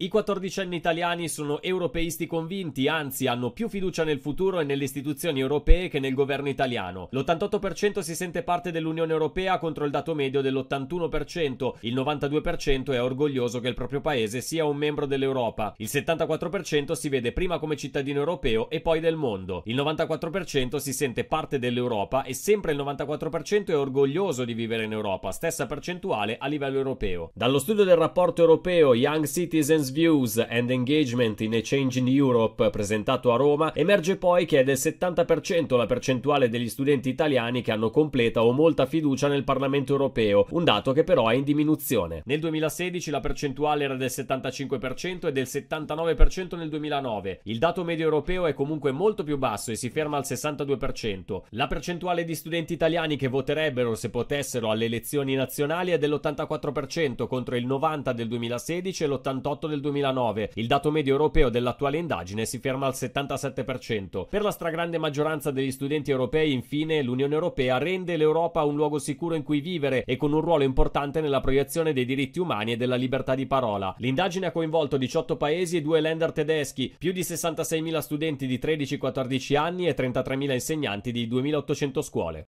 I quattordicenni italiani sono europeisti convinti, anzi hanno più fiducia nel futuro e nelle istituzioni europee che nel governo italiano. L'88% si sente parte dell'Unione Europea contro il dato medio dell'81%, il 92% è orgoglioso che il proprio paese sia un membro dell'Europa, il 74% si vede prima come cittadino europeo e poi del mondo, il 94% si sente parte dell'Europa e sempre il 94% è orgoglioso di vivere in Europa, stessa percentuale a livello europeo. Dallo studio del rapporto europeo Young Citizens Business Views and Engagement in a Change in Europe presentato a Roma, emerge poi che è del 70% la percentuale degli studenti italiani che hanno completa o molta fiducia nel Parlamento europeo, un dato che però è in diminuzione. Nel 2016 la percentuale era del 75% e del 79% nel 2009. Il dato medio europeo è comunque molto più basso e si ferma al 62%. La percentuale di studenti italiani che voterebbero se potessero alle elezioni nazionali è dell'84% contro il 90% del 2016 e l'88% del del 2009. Il dato medio europeo dell'attuale indagine si ferma al 77%. Per la stragrande maggioranza degli studenti europei, infine, l'Unione Europea rende l'Europa un luogo sicuro in cui vivere e con un ruolo importante nella proiezione dei diritti umani e della libertà di parola. L'indagine ha coinvolto 18 paesi e due lender tedeschi, più di 66.000 studenti di 13-14 anni e 33.000 insegnanti di 2.800 scuole.